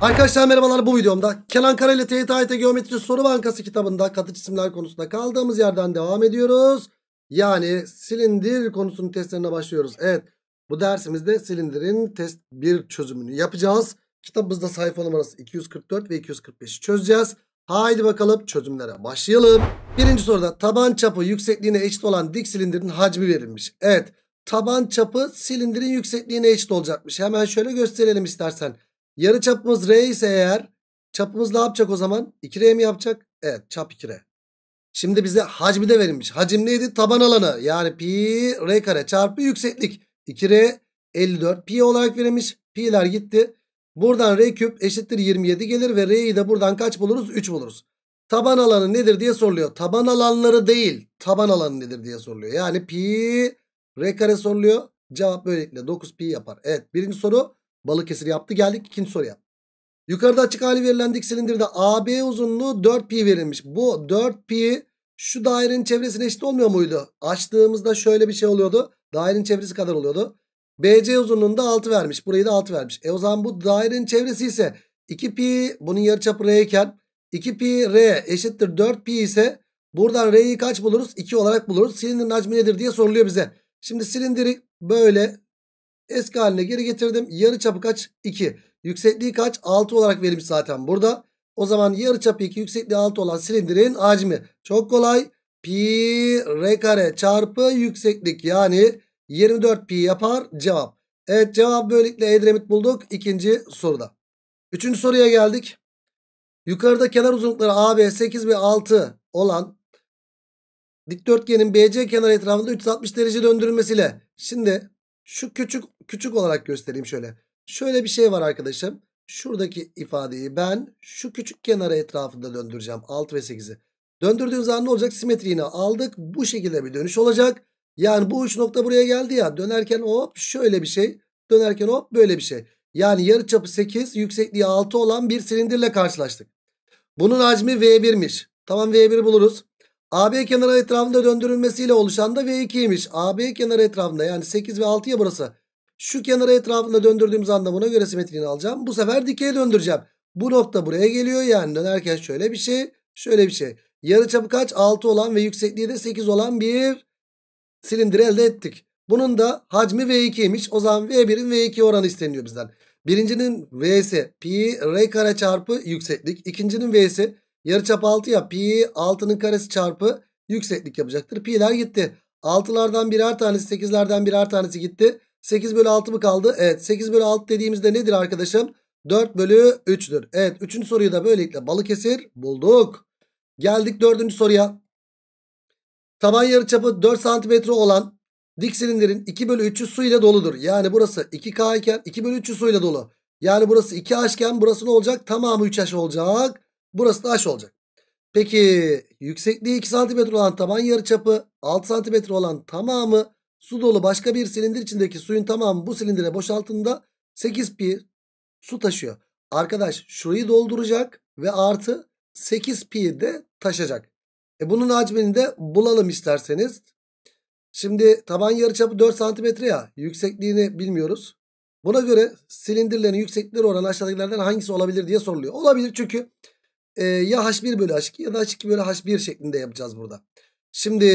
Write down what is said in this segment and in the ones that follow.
Arkadaşlar merhabalar bu videomda Kenan Kara ile TYT Geometri Soru Bankası kitabında katı cisimler konusunda kaldığımız yerden devam ediyoruz. Yani silindir konusunun testlerine başlıyoruz. Evet bu dersimizde silindirin test bir çözümünü yapacağız. Kitabımızda sayfa numarası 244 ve 245'i çözeceğiz. Haydi bakalım çözümlere başlayalım. Birinci soruda taban çapı yüksekliğine eşit olan dik silindirin hacmi verilmiş. Evet taban çapı silindirin yüksekliğine eşit olacakmış. Hemen şöyle gösterelim istersen. Yarı çapımız R ise eğer çapımız ne yapacak o zaman? 2R mi yapacak? Evet çap 2R. Şimdi bize hacmi de verilmiş. Hacim neydi? Taban alanı. Yani pi R kare çarpı yükseklik. 2R 54 pi olarak verilmiş. Pi'ler gitti. Buradan R küp eşittir 27 gelir ve R'yi de buradan kaç buluruz? 3 buluruz. Taban alanı nedir diye soruluyor. Taban alanları değil taban alanı nedir diye soruluyor. Yani pi R kare soruluyor. Cevap böylelikle 9 pi yapar. Evet birinci soru Balıkesir yaptı. Geldik ikinci soruya. Yukarıda açık hali verilen dik silindirde AB uzunluğu 4 pi verilmiş. Bu 4 pi şu dairenin çevresine eşit olmuyor muydu? Açtığımızda şöyle bir şey oluyordu. Dairenin çevresi kadar oluyordu. BC uzunluğunda 6 vermiş. Burayı da 6 vermiş. E o zaman bu dairenin çevresi ise 2 pi bunun yarıçapı R iken 2 pi R eşittir 4 pi ise buradan R'yi kaç buluruz? 2 olarak buluruz. Silindirin hacmi nedir diye soruluyor bize. Şimdi silindiri böyle Eski haline geri getirdim. Yarı çapı kaç? 2. Yüksekliği kaç? 6 olarak verilmiş zaten burada. O zaman yarı çapı 2 yüksekliği 6 olan silindirin hacmi. Çok kolay. Pi r kare çarpı yükseklik yani 24 pi yapar cevap. Evet cevap böylelikle Edremit bulduk ikinci soruda. Üçüncü soruya geldik. Yukarıda kenar uzunlukları AB 8 ve 6 olan dikdörtgenin BC kenarı etrafında 360 derece döndürülmesiyle. Şimdi şu küçük küçük olarak göstereyim şöyle. Şöyle bir şey var arkadaşım. Şuradaki ifadeyi ben şu küçük kenara etrafında döndüreceğim. 6 ve 8'i. Döndürdüğün zaman ne olacak? Simetriğini aldık. Bu şekilde bir dönüş olacak. Yani bu uç nokta buraya geldi ya. Dönerken hop şöyle bir şey. Dönerken hop böyle bir şey. Yani yarı çapı 8, yüksekliği 6 olan bir silindirle karşılaştık. Bunun hacmi V1'miş. Tamam V1'i buluruz. AB kenarı etrafında döndürülmesiyle oluşan da V2'ymiş. AB kenarı etrafında yani 8 ve 6 ya burası. Şu kenarı etrafında döndürdüğümüz anlamına göre simetriğini alacağım. Bu sefer dikeye döndüreceğim. Bu nokta buraya geliyor yani dönerken şöyle bir şey şöyle bir şey. Yarıçapı kaç? 6 olan ve yüksekliği de 8 olan bir silindir elde ettik. Bunun da hacmi V2'ymiş. O zaman V1'in V2 oranı isteniyor bizden. Birincinin V'si pi r kare çarpı yükseklik. İkincinin V'si Yarıçapı 6 ya. Pi 6'nın karesi çarpı yükseklik yapacaktır. Pi'ler gitti. 6'lardan birer tanesi 8'lerden birer tanesi gitti. 8 bölü 6 mı kaldı? Evet 8 bölü 6 dediğimizde nedir arkadaşım? 4 bölü 3'tür. Evet 3. soruyu da böylelikle Balıkesir bulduk. Geldik 4. soruya. Taban yarıçapı 4 cm olan dik silindirin 2 bölü 3'ü su ile doludur. Yani burası 2K iken 2 bölü 3'ü su ile dolu. Yani burası 2H iken burası ne olacak? Tamamı 3H olacak. Burası da h olacak. Peki yüksekliği 2 cm olan taban yarıçapı 6 cm olan tamamı su dolu başka bir silindir içindeki suyun tamamı bu silindire boşaltında 8 pi su taşıyor. Arkadaş şurayı dolduracak ve artı 8 pi de taşacak. E bunun hacmini de bulalım isterseniz. Şimdi taban yarıçapı 4 cm ya yüksekliğini bilmiyoruz. Buna göre silindirlerin yükseklikleri oranı aşağıdakilerden hangisi olabilir diye soruluyor. Olabilir çünkü e, ya h1 bölü h2 ya da h2 bölü h1 şeklinde yapacağız burada. Şimdi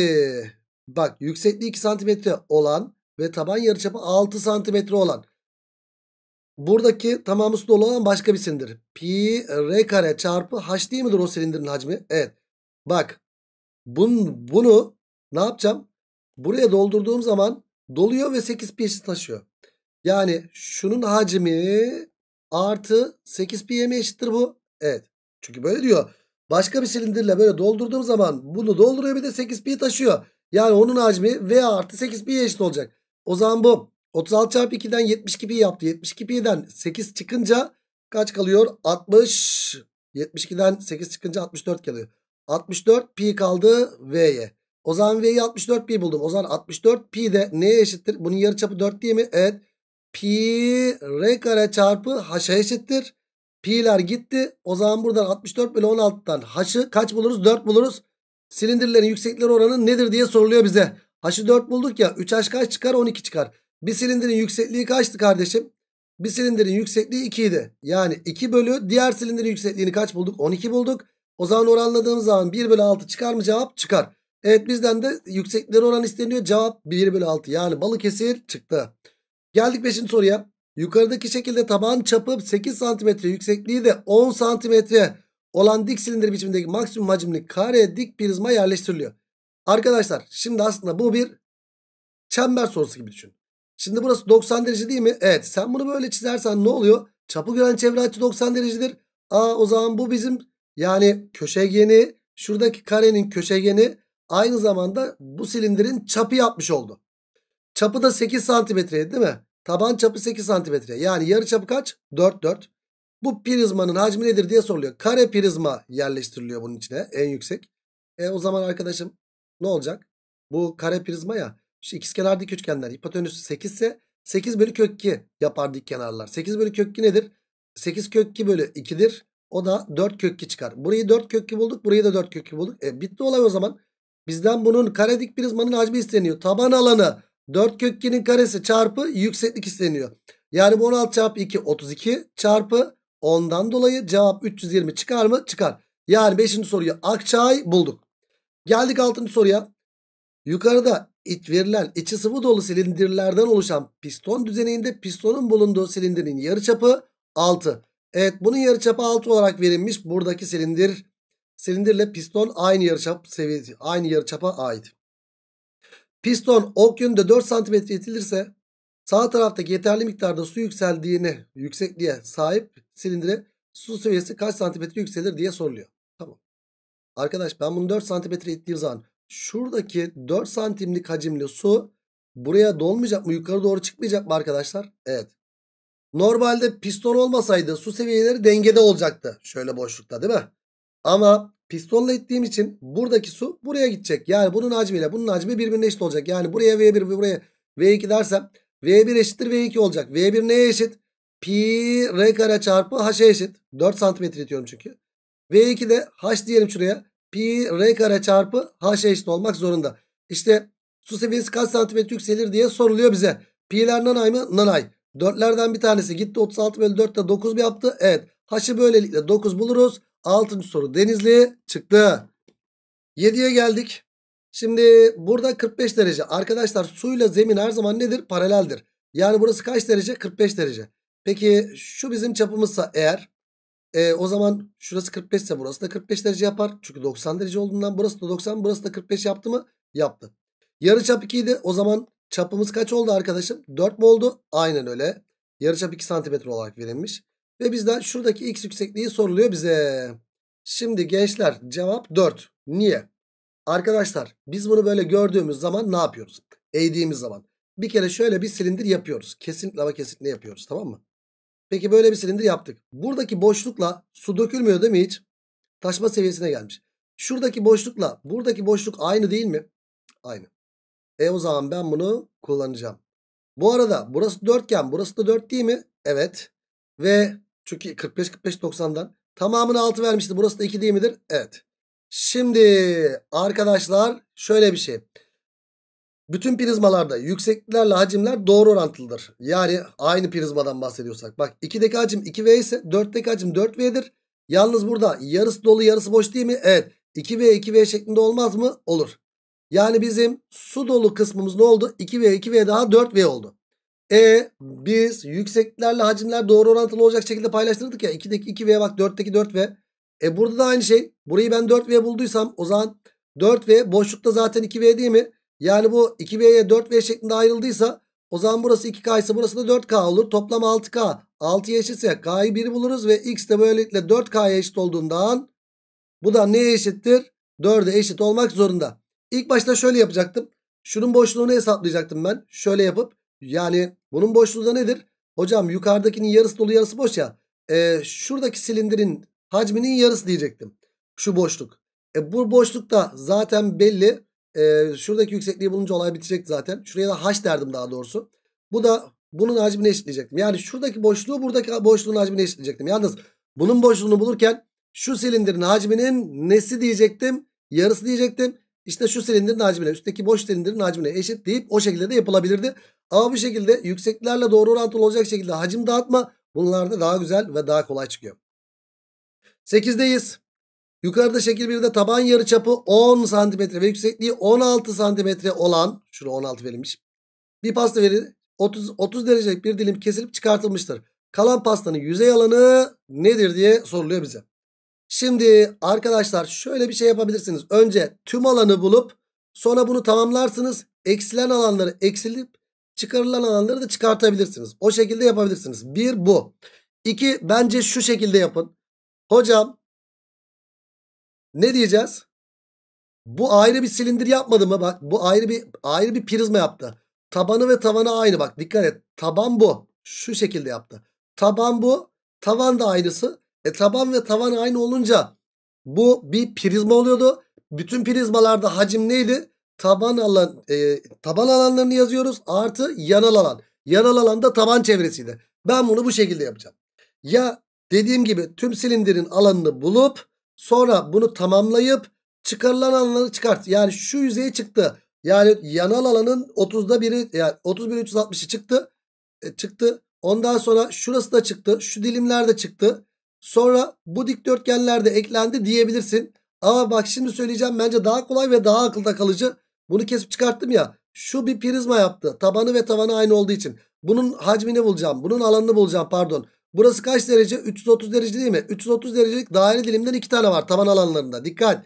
bak yüksekliği 2 santimetre olan ve taban yarıçapı 6 santimetre olan. Buradaki tamamı su dolu olan başka bir silindir. Pi r kare çarpı h değil midir o silindirin hacmi? Evet. Bak bun, bunu ne yapacağım? Buraya doldurduğum zaman doluyor ve 8 pi eşit taşıyor. Yani şunun hacmi artı 8 pi'ye mi eşittir bu? Evet. Çünkü böyle diyor. Başka bir silindirle böyle doldurduğum zaman bunu dolduruyor bir de 8pi taşıyor. Yani onun hacmi V artı 8 pi eşit olacak. O zaman bu 36 çarpı 2'den 72 pi yaptı. 72 pi'den 8 çıkınca kaç kalıyor? 60. 72'den 8 çıkınca 64 kalıyor. 64 pi kaldı V'ye. O zaman V'yi 64 pi buldum. O zaman 64 pi de neye eşittir? Bunun yarıçapı 4 diye mi? Evet. Pi R kare çarpı H'a eşittir. Pi'ler gitti. O zaman buradan 64 bölü 16'dan haşı kaç buluruz? 4 buluruz. Silindirlerin yüksekleri oranı nedir diye soruluyor bize. Haşı 4 bulduk ya. 3H kaç çıkar? 12 çıkar. Bir silindirin yüksekliği kaçtı kardeşim? Bir silindirin yüksekliği 2 idi. Yani 2 bölü diğer silindirin yüksekliğini kaç bulduk? 12 bulduk. O zaman oranladığımız zaman 1 bölü 6 çıkar mı cevap? Çıkar. Evet bizden de yüksekleri oran isteniyor. Cevap 1 bölü 6. Yani Balıkesir çıktı. Geldik 5. soruya. Yukarıdaki şekilde taban çapı 8 cm yüksekliği de 10 cm olan dik silindir biçimindeki maksimum hacimli kare dik prizma yerleştiriliyor. Arkadaşlar şimdi aslında bu bir çember sorusu gibi düşün. Şimdi burası 90 derece değil mi? Evet sen bunu böyle çizersen ne oluyor? Çapı gören çevre açı 90 derecedir. Aa o zaman bu bizim yani köşegeni şuradaki karenin köşegeni aynı zamanda bu silindirin çapı yapmış oldu. Çapı da 8 santimetreydi değil mi? Taban çapı 8 santimetre. Yani yarı çapı kaç? 4 4. Bu prizmanın hacmi nedir diye soruluyor. Kare prizma yerleştiriliyor bunun içine en yüksek. E o zaman arkadaşım ne olacak? Bu kare prizma ya. Şu ikizkenar dik üçgenler hipotenüsü 8 ise 8 bölü kök 2 yapar dik kenarlar. 8 bölü kök 2 nedir? 8 kök 2 bölü 2'dir. O da 4 kök 2 çıkar. Burayı 4 kök 2 bulduk. Burayı da 4 kök 2 bulduk. E bitti olay o zaman. Bizden bunun kare dik prizmanın hacmi isteniyor. Taban alanı 4 kökgenin karesi çarpı yükseklik isteniyor. Yani bu 16 çarpı 2 32 çarpı 10'dan dolayı cevap 320 çıkar mı? Çıkar. Yani 5. soruyu Akçay bulduk. Geldik 6. soruya. Yukarıda iç verilen içi sıvı dolu silindirlerden oluşan piston düzeninde pistonun bulunduğu silindirin yarıçapı 6. Evet bunun yarıçapı 6 olarak verilmiş. Buradaki silindir silindirle piston aynı yarıçap seviyesi aynı yarıçapa ait. Piston ok yönünde 4 cm itilirse sağ taraftaki yeterli miktarda su yükseldiğini yüksekliğe sahip silindire su seviyesi kaç santimetre yükselir diye soruluyor. Tamam. Arkadaş ben bunu 4 santimetre ittiğim zaman şuradaki 4 santimlik hacimli su buraya dolmayacak mı? Yukarı doğru çıkmayacak mı arkadaşlar? Evet. Normalde piston olmasaydı su seviyeleri dengede olacaktı. Şöyle boşlukta değil mi? Ama Pistonla ittiğim için buradaki su buraya gidecek. Yani bunun hacmiyle bunun hacmi birbirine eşit olacak. Yani buraya V1 buraya V2 dersem V1 eşittir V2 olacak. V1 neye eşit? Pi R kare çarpı H'e eşit. 4 santimetre itiyorum çünkü. V2 de H diyelim şuraya. Pi R kare çarpı H'e eşit olmak zorunda. İşte su seviyesi kaç santimetre yükselir diye soruluyor bize. Pi'ler nanay mı? Nanay. Dörtlerden bir tanesi gitti 36 bölü 4'te 9 mu yaptı? Evet. H'ı böylelikle 9 buluruz. Altıncı soru Denizli çıktı. Yediye geldik. Şimdi burada 45 derece. Arkadaşlar suyla zemin her zaman nedir? Paraleldir. Yani burası kaç derece? 45 derece. Peki şu bizim çapımızsa eğer e, o zaman şurası 45 ise burası da 45 derece yapar. Çünkü 90 derece olduğundan burası da 90 burası da 45 yaptı mı? Yaptı. Yarı çap 2 idi. O zaman çapımız kaç oldu arkadaşım? 4 mü oldu? Aynen öyle. Yarı çap 2 santimetre olarak verilmiş. Ve bizden şuradaki x yüksekliği soruluyor bize. Şimdi gençler cevap 4. Niye? Arkadaşlar biz bunu böyle gördüğümüz zaman ne yapıyoruz? Eğdiğimiz zaman. Bir kere şöyle bir silindir yapıyoruz. Kesinlikle ama kesinlikle yapıyoruz tamam mı? Peki böyle bir silindir yaptık. Buradaki boşlukla su dökülmüyor değil mi hiç? Taşma seviyesine gelmiş. Şuradaki boşlukla buradaki boşluk aynı değil mi? Aynı. E o zaman ben bunu kullanacağım. Bu arada burası dörtgen burası da dört değil mi? Evet. Ve çünkü 45-45-90'dan tamamını 6 vermişti. Burası da 2 değil midir? Evet. Şimdi arkadaşlar şöyle bir şey. Bütün prizmalarda yüksekliklerle hacimler doğru orantılıdır. Yani aynı prizmadan bahsediyorsak. Bak 2'deki hacim 2V ise 4'teki hacim 4V'dir. Yalnız burada yarısı dolu yarısı boş değil mi? Evet. 2V 2V şeklinde olmaz mı? Olur. Yani bizim su dolu kısmımız ne oldu? 2V 2V daha 4V oldu. E biz yükseklerle hacimler doğru orantılı olacak şekilde paylaştırdık ya. 2'deki 2V bak 4'teki 4V. E burada da aynı şey. Burayı ben 4V bulduysam o zaman 4V boşlukta zaten 2V değil mi? Yani bu 2V'ye 4V şeklinde ayrıldıysa o zaman burası 2K ise burası da 4K olur. Toplam 6K. 6'ya eşitse K'yı 1 buluruz ve X de böylelikle 4K'ya eşit olduğundan bu da neye eşittir? 4'e eşit olmak zorunda. İlk başta şöyle yapacaktım. Şunun boşluğunu hesaplayacaktım ben. Şöyle yapıp yani bunun boşluğu da nedir? Hocam yukarıdakinin yarısı dolu yarısı boş ya. E, şuradaki silindirin hacminin yarısı diyecektim. Şu boşluk. E, bu boşluk da zaten belli. E, şuradaki yüksekliği bulunca olay bitecek zaten. Şuraya da h derdim daha doğrusu. Bu da bunun hacmini eşitleyecektim. Yani şuradaki boşluğu buradaki boşluğun hacmini eşitleyecektim. Yalnız bunun boşluğunu bulurken şu silindirin hacminin nesi diyecektim? Yarısı diyecektim. İşte şu silindirin hacmine üstteki boş silindirin hacmine eşit deyip o şekilde de yapılabilirdi. Ama bu şekilde yükseklerle doğru orantılı olacak şekilde hacim dağıtma bunlarda daha güzel ve daha kolay çıkıyor. 8'deyiz. Yukarıda şekil 1'de taban yarı çapı 10 cm ve yüksekliği 16 cm olan şurada 16 verilmiş. Bir pasta verir 30, 30 derecelik bir dilim kesilip çıkartılmıştır. Kalan pastanın yüzey alanı nedir diye soruluyor bize. Şimdi arkadaşlar şöyle bir şey yapabilirsiniz. Önce tüm alanı bulup sonra bunu tamamlarsınız. Eksilen alanları eksilip Çıkarılan alanları da çıkartabilirsiniz. O şekilde yapabilirsiniz. Bir bu. İki bence şu şekilde yapın. Hocam ne diyeceğiz? Bu ayrı bir silindir yapmadı mı? Bak bu ayrı bir ayrı bir prizma yaptı. Tabanı ve tavanı aynı bak dikkat et. Taban bu. Şu şekilde yaptı. Taban bu. Tavan da aynısı. E taban ve tavan aynı olunca bu bir prizma oluyordu. Bütün prizmalarda hacim neydi? taban alan e, taban alanlarını yazıyoruz. Artı yanal alan. Yanal alan da taban çevresiydi. Ben bunu bu şekilde yapacağım. Ya dediğim gibi tüm silindirin alanını bulup sonra bunu tamamlayıp çıkarılan alanları çıkart. Yani şu yüzeye çıktı. Yani yanal alanın 30'da biri, yani 31.360'ı çıktı. E, çıktı. Ondan sonra şurası da çıktı. Şu dilimler de çıktı. Sonra bu dikdörtgenler de eklendi diyebilirsin. Ama bak şimdi söyleyeceğim bence daha kolay ve daha akılda kalıcı. Bunu kesip çıkarttım ya. Şu bir prizma yaptı. Tabanı ve tavanı aynı olduğu için. Bunun hacmini bulacağım. Bunun alanını bulacağım pardon. Burası kaç derece? 330 derece değil mi? 330 derecelik daire dilimden iki tane var taban alanlarında. Dikkat.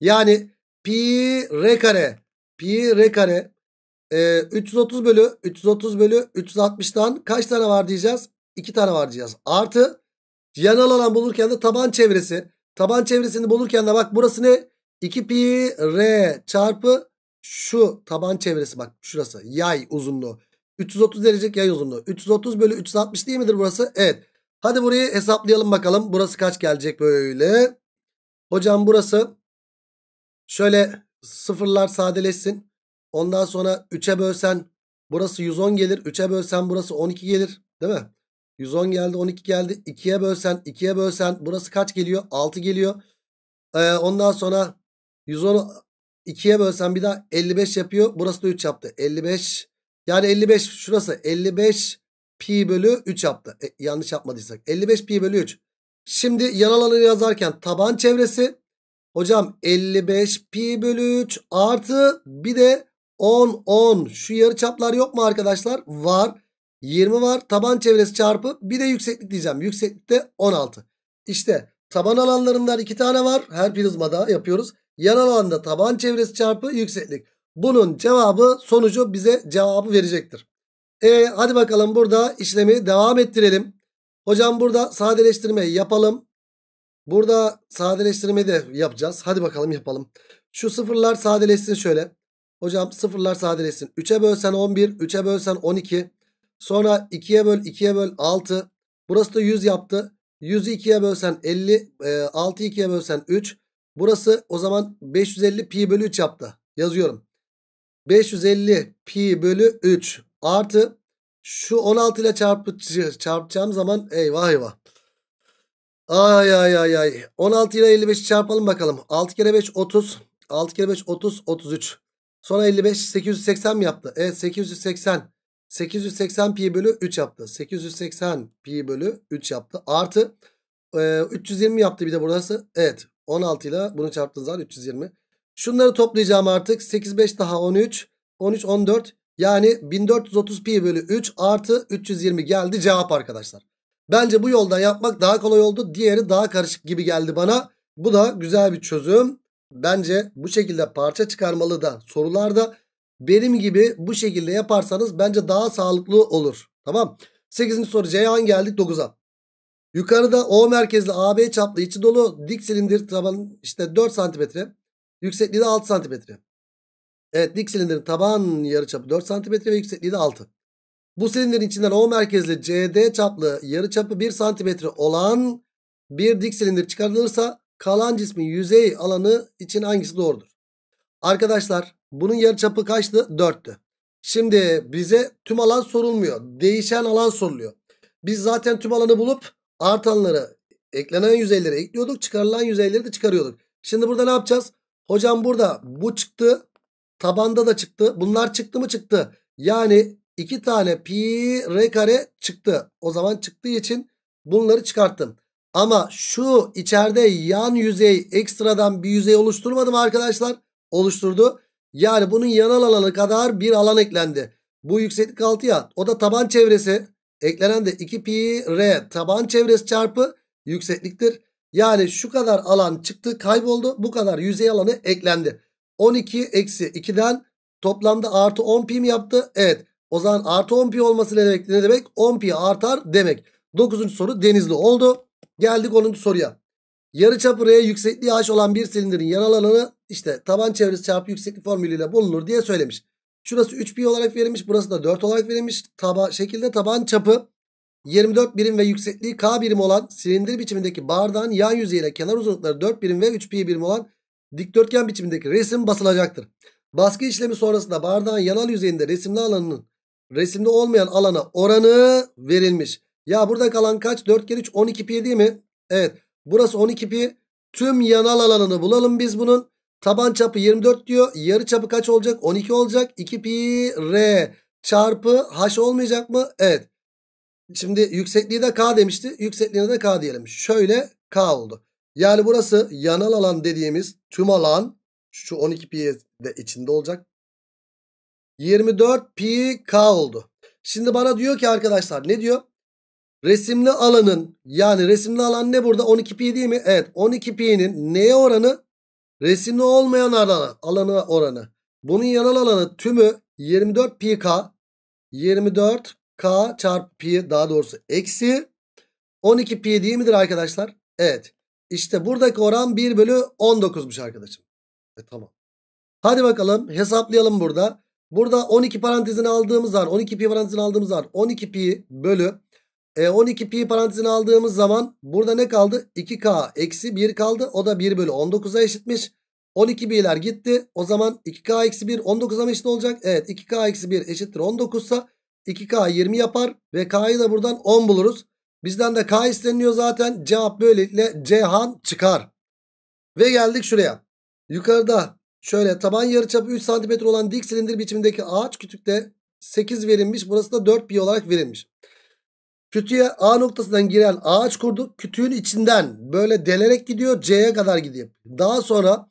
Yani pi r kare. Pi r kare. E, 330 bölü 330 bölü 360'tan kaç tane var diyeceğiz? İki tane var diyeceğiz. Artı yanal alan bulurken de taban çevresi. Taban çevresini bulurken de bak burası ne? 2 pi r çarpı şu taban çevresi bak şurası yay uzunluğu. 330 derecelik yay uzunluğu. 330 bölü 360 değil midir burası? Evet. Hadi burayı hesaplayalım bakalım. Burası kaç gelecek böyle? Hocam burası şöyle sıfırlar sadeleşsin. Ondan sonra 3'e bölsen burası 110 gelir. 3'e bölsen burası 12 gelir. Değil mi? 110 geldi 12 geldi. 2'ye bölsen 2'ye bölsen burası kaç geliyor? 6 geliyor. Ee, ondan sonra 110 2'ye bölsem bir daha 55 yapıyor. Burası da 3 yaptı. 55. Yani 55 şurası 55 pi bölü 3 yaptı. E, yanlış yapmadıysak. 55 pi bölü 3. Şimdi yan alanı yazarken taban çevresi. Hocam 55 pi bölü 3 artı bir de 10 10. Şu yarı çaplar yok mu arkadaşlar? Var. 20 var. Taban çevresi çarpı bir de yükseklik diyeceğim. Yükseklikte 16. İşte Taban alanlarından iki tane var. Her prizmada yapıyoruz. Yan alanda taban çevresi çarpı yükseklik. Bunun cevabı sonucu bize cevabı verecektir. E hadi bakalım burada işlemi devam ettirelim. Hocam burada sadeleştirme yapalım. Burada sadeleştirme de yapacağız. Hadi bakalım yapalım. Şu sıfırlar sadeleşsin şöyle. Hocam sıfırlar sadeleşsin. 3'e bölsen 11, 3'e bölsen 12. Sonra 2'ye böl, 2'ye böl 6. Burası da 100 yaptı. 100'ü 2'ye bölsen 50. E, 6'yı 2'ye bölsen 3. Burası o zaman 550 pi bölü 3 yaptı. Yazıyorum. 550 pi bölü 3 artı şu 16 ile çarpı, çarpacağım zaman eyvah eyvah. Ay ay ay ay. 16 ile 55'i çarpalım bakalım. 6 kere 5 30. 6 kere 5 30 33. Sonra 55 880 mi yaptı? Evet 880. 880 pi bölü 3 yaptı. 880 pi bölü 3 yaptı. Artı e, 320 yaptı bir de burası. Evet 16 ile bunu çarptığınız zaman 320. Şunları toplayacağım artık. 85 daha 13. 13 14. Yani 1430 pi bölü 3 artı 320 geldi cevap arkadaşlar. Bence bu yoldan yapmak daha kolay oldu. Diğeri daha karışık gibi geldi bana. Bu da güzel bir çözüm. Bence bu şekilde parça çıkarmalı da sorularda benim gibi bu şekilde yaparsanız bence daha sağlıklı olur. Tamam. 8. soru Ceyhan geldik 9'a. Yukarıda O merkezli AB çaplı içi dolu dik silindir taban işte 4 cm. Yüksekliği de 6 cm. Evet dik silindirin taban yarıçapı 4 cm ve yüksekliği de 6. Bu silindirin içinden O merkezli CD çaplı yarıçapı 1 cm olan bir dik silindir çıkarılırsa kalan cismin yüzey alanı için hangisi doğrudur? Arkadaşlar bunun yarıçapı kaçtı? 4'tü. Şimdi bize tüm alan sorulmuyor. Değişen alan soruluyor. Biz zaten tüm alanı bulup artanları eklenen yüzeyleri ekliyorduk. Çıkarılan yüzeyleri de çıkarıyorduk. Şimdi burada ne yapacağız? Hocam burada bu çıktı. Tabanda da çıktı. Bunlar çıktı mı çıktı. Yani iki tane pi r kare çıktı. O zaman çıktığı için bunları çıkarttım. Ama şu içeride yan yüzey ekstradan bir yüzey oluşturmadı mı arkadaşlar? Oluşturdu. Yani bunun yanal alanı kadar bir alan eklendi. Bu yükseklik 6 ya. O da taban çevresi. Eklenen de 2 pi r taban çevresi çarpı yüksekliktir. Yani şu kadar alan çıktı kayboldu. Bu kadar yüzey alanı eklendi. 12 eksi 2'den toplamda artı 10 pi mi yaptı? Evet. O zaman artı 10 pi olması ne demek? Ne demek? 10 pi artar demek. 9. soru denizli oldu. Geldik 10. soruya. Yarıçapı R yüksekliği H olan bir silindirin yan alanı işte taban çevresi çarpı yükseklik formülüyle bulunur diye söylemiş. Şurası 3pi olarak verilmiş. Burası da 4 olarak verilmiş. Taba, şekilde taban çapı 24 birim ve yüksekliği k birim olan silindir biçimindeki bardağın yan yüzeyine kenar uzunlukları 4 birim ve 3pi birim olan dikdörtgen biçimindeki resim basılacaktır. Baskı işlemi sonrasında bardağın yanal yüzeyinde resimli alanının resimde olmayan alana oranı verilmiş. Ya burada kalan kaç? 4 kere 3 12 pi değil mi? Evet. Burası 12 pi. Tüm yanal alanını bulalım biz bunun. Taban çapı 24 diyor. Yarı çapı kaç olacak? 12 olacak. 2 pi r çarpı h olmayacak mı? Evet. Şimdi yüksekliği de k demişti. Yüksekliğine de k diyelim. Şöyle k oldu. Yani burası yanal alan dediğimiz tüm alan şu 12 pi de içinde olacak. 24 pi k oldu. Şimdi bana diyor ki arkadaşlar ne diyor? Resimli alanın yani resimli alan ne burada? 12 pi değil mi? Evet 12 pi'nin neye oranı? Resimli olmayan alanı, alanı oranı. Bunun yanal alanı tümü 24 pi k 24 k çarpı pi daha doğrusu eksi 12 pi değil midir arkadaşlar? Evet. İşte buradaki oran 1 bölü 19'muş arkadaşım. E tamam. Hadi bakalım hesaplayalım burada. Burada 12 parantezini aldığımız var. 12 pi parantezini aldığımız var. 12 pi bölü 12 e, pi parantezini aldığımız zaman burada ne kaldı? 2k eksi 1 kaldı. O da 1 bölü 19'a eşitmiş. 12 bi'ler gitti. O zaman 2k eksi 1 19'a mı eşit olacak? Evet 2k eksi 1 eşittir 19 sa 2k 20 yapar. Ve k'yı da buradan 10 buluruz. Bizden de k isteniliyor zaten. Cevap böylelikle Cihan çıkar. Ve geldik şuraya. Yukarıda şöyle taban yarıçapı 3 cm olan dik silindir biçimindeki ağaç kütükte 8 verilmiş. Burası da 4 pi olarak verilmiş. Kütüye A noktasından giren ağaç kurdu. Kütüğün içinden böyle delerek gidiyor. C'ye kadar gidiyor. Daha sonra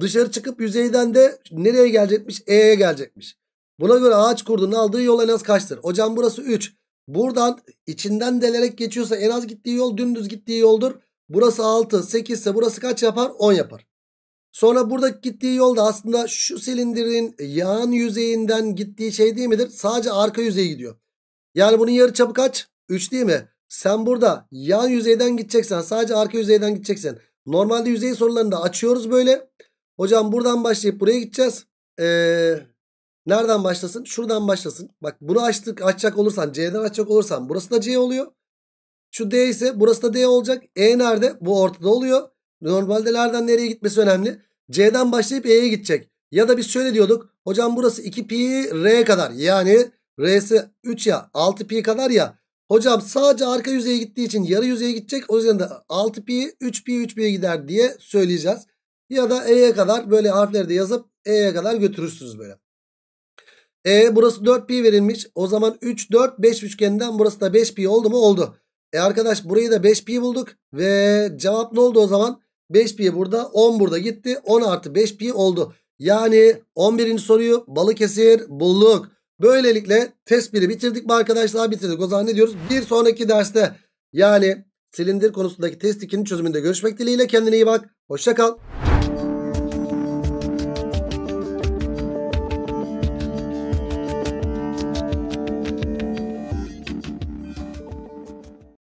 dışarı çıkıp yüzeyden de nereye gelecekmiş? E'ye gelecekmiş. Buna göre ağaç kurdunun aldığı yol en az kaçtır? Hocam burası 3. Buradan içinden delerek geçiyorsa en az gittiği yol dümdüz gittiği yoldur. Burası 6. 8 ise burası kaç yapar? 10 yapar. Sonra buradaki gittiği yol da aslında şu silindirin yan yüzeyinden gittiği şey değil midir? Sadece arka yüzeye gidiyor. Yani bunun yarı çapı kaç? 3 değil mi? Sen burada yan yüzeyden gideceksen sadece arka yüzeyden gideceksen. Normalde yüzey sorularında açıyoruz böyle. Hocam buradan başlayıp buraya gideceğiz. Ee, nereden başlasın? Şuradan başlasın. Bak bunu açtık açacak olursan C'den açacak olursan burası da C oluyor. Şu D ise burası da D olacak. E nerede? Bu ortada oluyor. Normalde nereden nereye gitmesi önemli. C'den başlayıp E'ye gidecek. Ya da biz şöyle diyorduk. Hocam burası 2 pi R'ye kadar. Yani R'si 3 ya 6 pi kadar ya. Hocam sadece arka yüzeye gittiği için yarı yüzeye gidecek. O yüzden de 6 pi 3 pi 3 pi'ye gider diye söyleyeceğiz. Ya da E'ye kadar böyle harfleri de yazıp E'ye kadar götürürsünüz böyle. E burası 4 pi verilmiş. O zaman 3 4 5 üçgeninden burası da 5 pi oldu mu? Oldu. E arkadaş burayı da 5 pi bulduk. Ve cevap ne oldu o zaman? 5 pi burada 10 burada gitti. 10 artı 5 pi oldu. Yani 11. soruyu Balıkesir bulduk. Böylelikle test 1'i bitirdik mi arkadaşlar? Bitirdik. O zaman ne diyoruz? Bir sonraki derste yani silindir konusundaki test 2'nin çözümünde görüşmek dileğiyle. Kendine iyi bak. Hoşça kal.